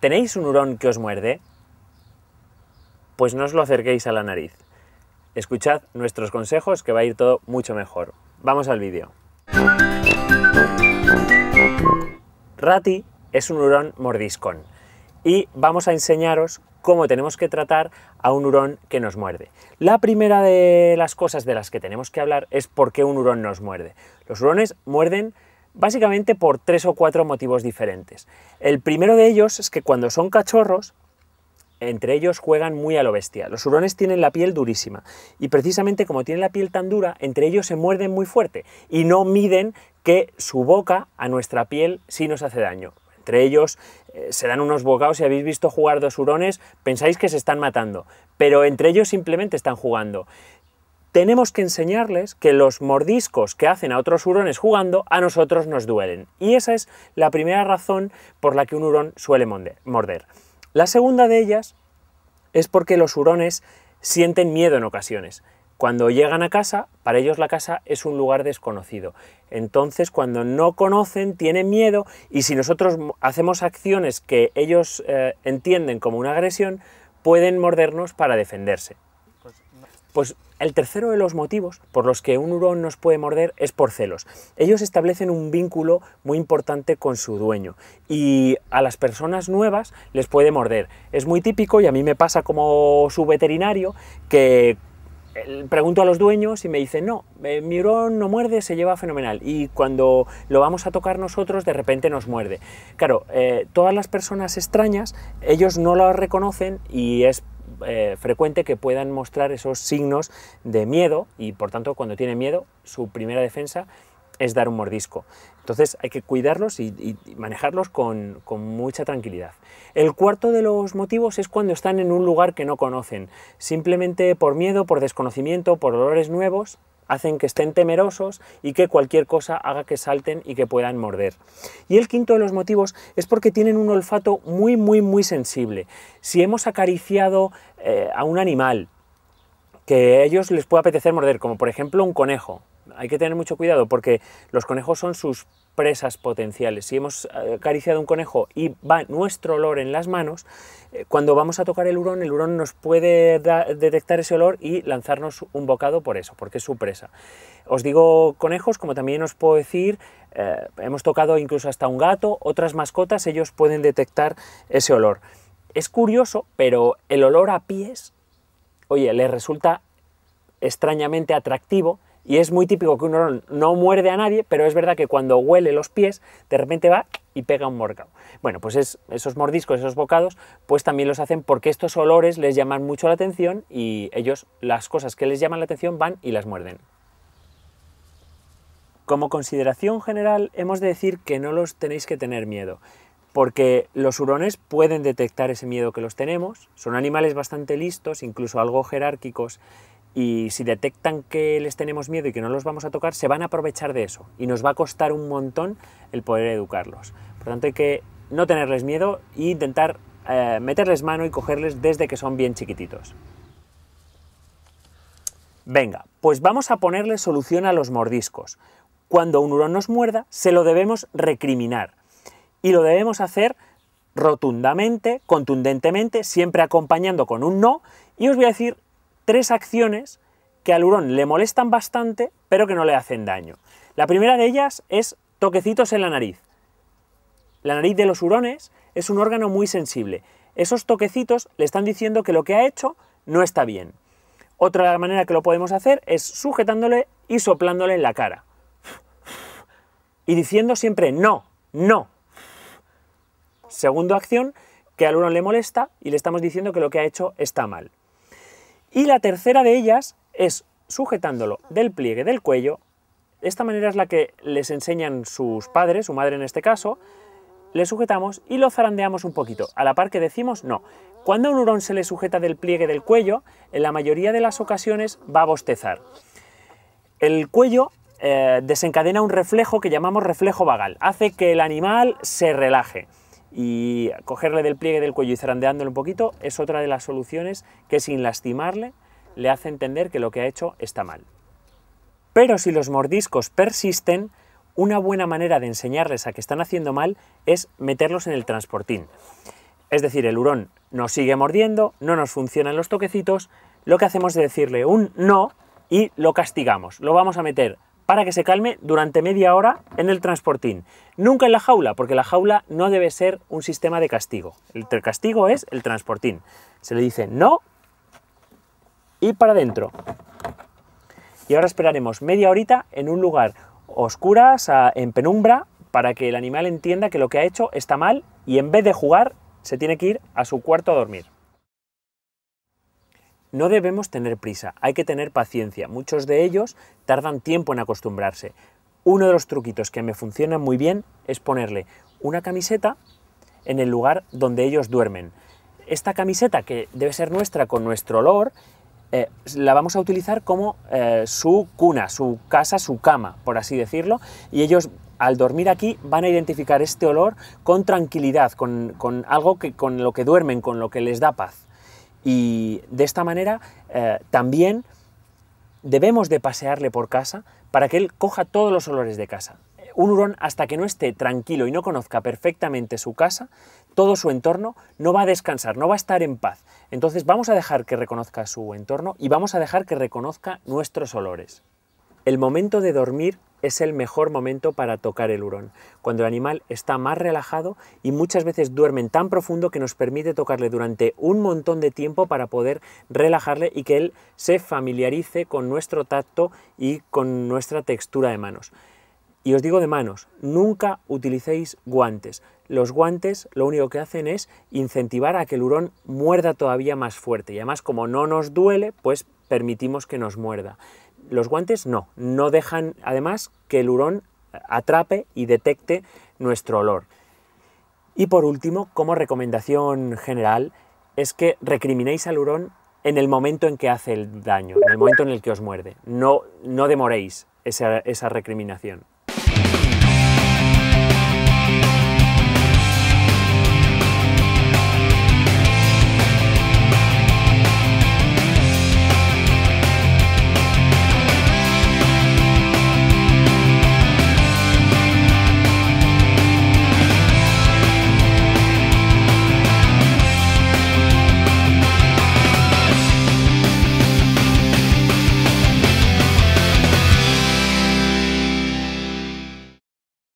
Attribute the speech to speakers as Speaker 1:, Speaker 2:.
Speaker 1: ¿Tenéis un hurón que os muerde? Pues no os lo acerquéis a la nariz. Escuchad nuestros consejos que va a ir todo mucho mejor. Vamos al vídeo. Rati es un hurón mordiscón y vamos a enseñaros cómo tenemos que tratar a un hurón que nos muerde. La primera de las cosas de las que tenemos que hablar es por qué un hurón nos muerde. Los hurones muerden básicamente por tres o cuatro motivos diferentes. El primero de ellos es que cuando son cachorros, entre ellos juegan muy a lo bestia. Los hurones tienen la piel durísima y precisamente como tienen la piel tan dura, entre ellos se muerden muy fuerte y no miden que su boca a nuestra piel sí nos hace daño. Entre ellos eh, se dan unos bocados, si habéis visto jugar dos hurones, pensáis que se están matando, pero entre ellos simplemente están jugando tenemos que enseñarles que los mordiscos que hacen a otros hurones jugando a nosotros nos duelen. Y esa es la primera razón por la que un hurón suele morder. La segunda de ellas es porque los hurones sienten miedo en ocasiones. Cuando llegan a casa, para ellos la casa es un lugar desconocido. Entonces, cuando no conocen, tienen miedo y si nosotros hacemos acciones que ellos eh, entienden como una agresión, pueden mordernos para defenderse. Pues, pues el tercero de los motivos por los que un hurón nos puede morder es por celos. Ellos establecen un vínculo muy importante con su dueño y a las personas nuevas les puede morder. Es muy típico y a mí me pasa como su veterinario que eh, pregunto a los dueños y me dicen, no, eh, mi hurón no muerde, se lleva fenomenal. Y cuando lo vamos a tocar nosotros, de repente nos muerde. Claro, eh, todas las personas extrañas, ellos no lo reconocen y es eh, frecuente que puedan mostrar esos signos de miedo y por tanto cuando tienen miedo su primera defensa es dar un mordisco. Entonces hay que cuidarlos y, manejarlos con, con, mucha tranquilidad. El cuarto de los motivos es cuando están en un lugar que no conocen, simplemente por miedo, por desconocimiento, por olores nuevos, hacen que estén temerosos y que cualquier cosa haga que salten y que puedan morder. Y el quinto de los motivos es porque tienen un olfato muy, muy, muy sensible. Si hemos acariciado eh, a un animal que a ellos les puede apetecer morder, como por ejemplo un conejo, hay que tener mucho cuidado porque los conejos son sus presas potenciales. Si hemos eh, acariciado un conejo y va nuestro olor en las manos, eh, cuando vamos a tocar el hurón, el hurón nos puede detectar ese olor y lanzarnos un bocado por eso, porque es su presa. Os digo conejos, como también os puedo decir, eh, hemos tocado incluso hasta un gato, otras mascotas, ellos pueden detectar ese olor. Es curioso, pero el olor a pies, oye, les resulta extrañamente atractivo y es muy típico que un hurón no muerde a nadie, pero es verdad que cuando huele los pies, de repente va y pega un morcado. Bueno, pues esos mordiscos, esos bocados, pues también los hacen porque estos olores les llaman mucho la atención y ellos las cosas que les llaman la atención van y las muerden. Como consideración general, hemos de decir que no los tenéis que tener miedo porque los hurones pueden detectar ese miedo que los tenemos, son animales bastante listos, incluso algo jerárquicos, y si detectan que les tenemos miedo y que no los vamos a tocar, se van a aprovechar de eso y nos va a costar un montón el poder educarlos. Por tanto, hay que no tenerles miedo e intentar eh, meterles mano y cogerles desde que son bien chiquititos. Venga, pues vamos a ponerle solución a los mordiscos. Cuando un hurón nos muerda, se lo debemos recriminar y lo debemos hacer rotundamente, contundentemente, siempre acompañando con un no y os voy a decir tres acciones que al hurón le molestan bastante, pero que no le hacen daño. La primera de ellas es toquecitos en la nariz. La nariz de los hurones es un órgano muy sensible. Esos toquecitos le están diciendo que lo que ha hecho no está bien. Otra manera que lo podemos hacer es sujetándole y soplándole en la cara. Y diciendo siempre no, no. Segunda acción que al hurón le molesta y le estamos diciendo que lo que ha hecho está mal. Y la tercera de ellas es sujetándolo del pliegue del cuello. Esta manera es la que les enseñan sus padres, su madre en este caso. Le sujetamos y lo zarandeamos un poquito. A la par que decimos no. Cuando a un hurón se le sujeta del pliegue del cuello, en la mayoría de las ocasiones va a bostezar. El cuello eh, desencadena un reflejo que llamamos reflejo vagal. Hace que el animal se relaje y cogerle del pliegue del cuello y zarandeándole un poquito es otra de las soluciones que sin lastimarle le hace entender que lo que ha hecho está mal. Pero si los mordiscos persisten, una buena manera de enseñarles a que están haciendo mal es meterlos en el transportín. Es decir, el hurón nos sigue mordiendo, no nos funcionan los toquecitos, lo que hacemos es decirle un no y lo castigamos. Lo vamos a meter para que se calme durante media hora en el transportín. Nunca en la jaula, porque la jaula no debe ser un sistema de castigo. El castigo es el transportín. Se le dice no y para adentro. Y ahora esperaremos media horita en un lugar oscuras, en penumbra, para que el animal entienda que lo que ha hecho está mal y en vez de jugar se tiene que ir a su cuarto a dormir. No debemos tener prisa, hay que tener paciencia. Muchos de ellos tardan tiempo en acostumbrarse. Uno de los truquitos que me funciona muy bien es ponerle una camiseta en el lugar donde ellos duermen. Esta camiseta, que debe ser nuestra con nuestro olor, eh, la vamos a utilizar como eh, su cuna, su casa, su cama, por así decirlo, y ellos al dormir aquí van a identificar este olor con tranquilidad, con, con algo que, con lo que duermen, con lo que les da paz. Y de esta manera eh, también debemos de pasearle por casa para que él coja todos los olores de casa. Un hurón hasta que no esté tranquilo y no conozca perfectamente su casa, todo su entorno, no va a descansar, no va a estar en paz. Entonces vamos a dejar que reconozca su entorno y vamos a dejar que reconozca nuestros olores. El momento de dormir es el mejor momento para tocar el hurón, cuando el animal está más relajado y muchas veces duermen tan profundo que nos permite tocarle durante un montón de tiempo para poder relajarle y que él se familiarice con nuestro tacto y con nuestra textura de manos. Y os digo de manos, nunca utilicéis guantes. Los guantes lo único que hacen es incentivar a que el hurón muerda todavía más fuerte y además como no nos duele, pues permitimos que nos muerda. Los guantes no, no dejan además que el hurón atrape y detecte nuestro olor. Y por último, como recomendación general, es que recriminéis al hurón en el momento en que hace el daño, en el momento en el que os muerde. No, demoréis esa recriminación.